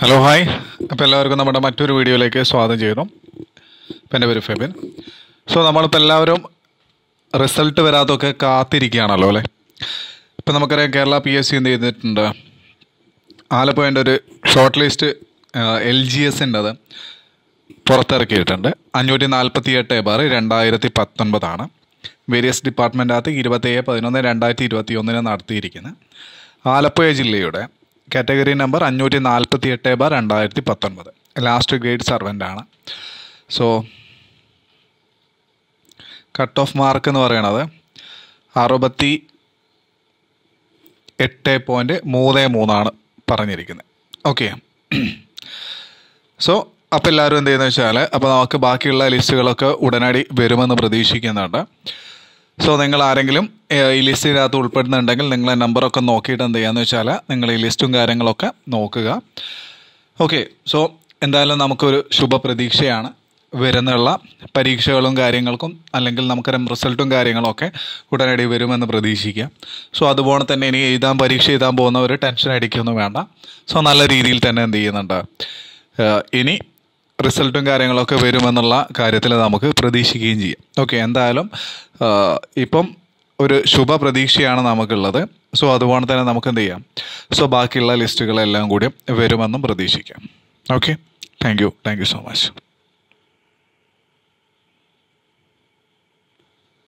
hello hi അപ്പോൾ എല്ലാവർക്കും നമ്മുടെ മറ്റൊരു വീഡിയോയിലേക്ക് സ്വാഗതം ചെയ്യുന്നു അപ്പം എൻ്റെ പേര് ഫെബിൻ സോ നമ്മളിപ്പോൾ എല്ലാവരും റിസൾട്ട് വരാതൊക്കെ കാത്തിരിക്കുകയാണല്ലോ അല്ലേ ഇപ്പം നമുക്കറിയാം കേരള പി എസ് സി എന്ത് ചെയ്തിട്ടുണ്ട് ആലപ്പുഴൻ്റെ ഒരു ഷോർട്ട് ലിസ്റ്റ് എൽ ജി എസിൻ്റെ അത് പുറത്തിറക്കിയിട്ടുണ്ട് അഞ്ഞൂറ്റി നാൽപ്പത്തി എട്ട് ബാർ രണ്ടായിരത്തി പത്തൊൻപതാണ് വേരിയസ് ഡിപ്പാർട്ട്മെൻറ്റകത്ത് ഇരുപത്തേഴ് പതിനൊന്ന് രണ്ടായിരത്തി ഇരുപത്തി ഒന്നിന് നടത്തിയിരിക്കുന്നത് ആലപ്പുഴ ജില്ലയുടെ കാറ്റഗറി നമ്പർ അഞ്ഞൂറ്റി നാൽപ്പത്തി എട്ട് ബാർ രണ്ടായിരത്തി പത്തൊൻപത് ലാസ്റ്റ് ഗ്രേഡ് സർവൻ്റാണ് സോ കട്ട് ഓഫ് മാർക്ക് എന്ന് പറയണത് അറുപത്തി എട്ട് പോയിൻ്റ് മൂന്ന് മൂന്നാണ് പറഞ്ഞിരിക്കുന്നത് ഓക്കെ സോ അപ്പോൾ എല്ലാവരും എന്ത് ചെയ്യുന്നത് വെച്ചാൽ അപ്പോൾ നമുക്ക് ബാക്കിയുള്ള ലിസ്റ്റുകളൊക്കെ ഉടനടി വരുമെന്ന് പ്രതീക്ഷിക്കുന്നുണ്ട് സോ നിങ്ങൾ ആരെങ്കിലും ഈ ലിസ്റ്റിനകത്ത് ഉൾപ്പെടുന്നുണ്ടെങ്കിൽ നിങ്ങളെ നമ്പറൊക്കെ നോക്കിയിട്ട് എന്ത് ചെയ്യാന്ന് വെച്ചാൽ നിങ്ങൾ ഈ ലിസ്റ്റും കാര്യങ്ങളൊക്കെ നോക്കുക ഓക്കെ സോ എന്തായാലും നമുക്കൊരു ശുഭപ്രതീക്ഷയാണ് വരുന്നുള്ള പരീക്ഷകളും കാര്യങ്ങൾക്കും അല്ലെങ്കിൽ നമുക്കൊരു റിസൾട്ടും കാര്യങ്ങളൊക്കെ ഉടനടി വരുമെന്ന് പ്രതീക്ഷിക്കാം സോ അതുപോലെ തന്നെ ഇനി എഴുതാൻ പരീക്ഷ എഴുതാൻ പോകുന്നവർ ടെൻഷൻ അടിക്കൊന്നും വേണ്ട സോ നല്ല രീതിയിൽ തന്നെ എന്ത് ചെയ്യുന്നുണ്ട് ഇനി റിസൾട്ടും കാര്യങ്ങളൊക്കെ വരുമെന്നുള്ള കാര്യത്തിൽ നമുക്ക് പ്രതീക്ഷിക്കുകയും ചെയ്യാം ഓക്കെ എന്തായാലും ഇപ്പം ഒരു ശുഭ പ്രതീക്ഷയാണ് നമുക്കുള്ളത് സോ അതുപോലെ തന്നെ നമുക്ക് എന്ത് ചെയ്യാം സോ ബാക്കിയുള്ള ലിസ്റ്റുകളെല്ലാം കൂടി വരുമെന്നും പ്രതീക്ഷിക്കാം okay thank you thank you so much